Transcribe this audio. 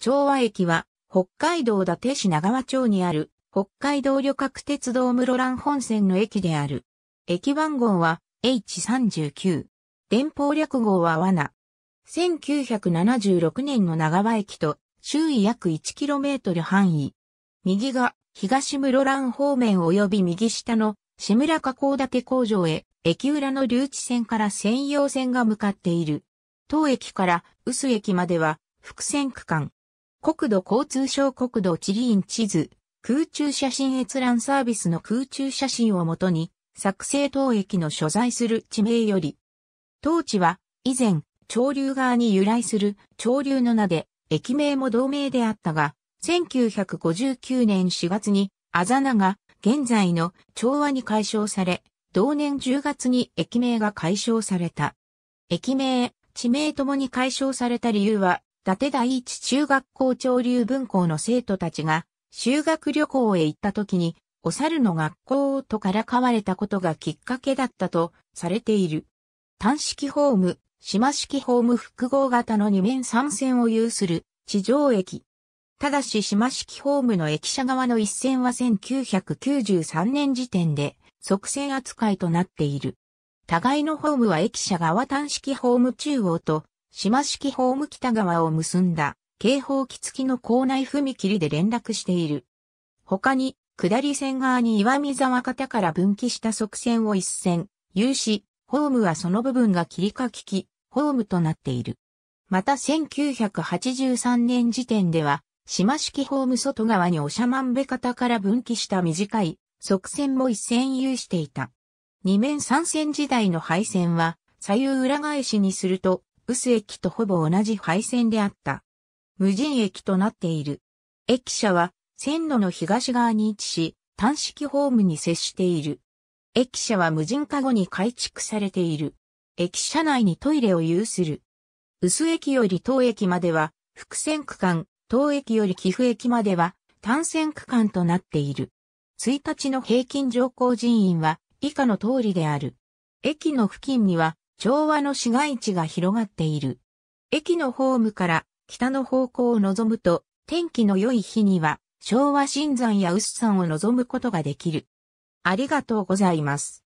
長和駅は、北海道伊達市長和町にある、北海道旅客鉄道室蘭本線の駅である。駅番号は H39。電報略号は罠。1976年の長和駅と、周囲約 1km 範囲。右が、東室蘭方面及び右下の、志村加工立工場へ、駅裏の留置線から専用線が向かっている。当駅から、臼駅までは、複線区間。国土交通省国土地理院地図、空中写真閲覧サービスの空中写真をもとに、作成当駅の所在する地名より、当地は以前、潮流側に由来する潮流の名で、駅名も同名であったが、1959年4月に、あざなが現在の調和に解消され、同年10月に駅名が解消された。駅名、地名ともに解消された理由は、伊達第一中学校潮流分校の生徒たちが修学旅行へ行った時に、お猿の学校とからかわれたことがきっかけだったとされている。単式ホーム、島式ホーム複合型の2面3線を有する地上駅。ただし島式ホームの駅舎側の一線は1993年時点で側線扱いとなっている。互いのホームは駅舎側単式ホーム中央と島式ホーム北側を結んだ、警報機付きの校内踏切で連絡している。他に、下り線側に岩見沢方から分岐した側線を一線、有し、ホームはその部分が切りかきき、ホームとなっている。また1983年時点では、島式ホーム外側に長万部方から分岐した短い側線も一線有していた。二面三線時代の配線は、左右裏返しにすると、臼駅とほぼ同じ配線であった。無人駅となっている。駅舎は線路の東側に位置し、単式ホームに接している。駅舎は無人化後に改築されている。駅舎内にトイレを有する。薄駅より東駅までは、伏線区間、東駅より寄付駅までは、単線区間となっている。1日の平均乗降人員は、以下の通りである。駅の付近には、調和の市街地が広がっている。駅のホームから北の方向を望むと、天気の良い日には、昭和新山や臼山を望むことができる。ありがとうございます。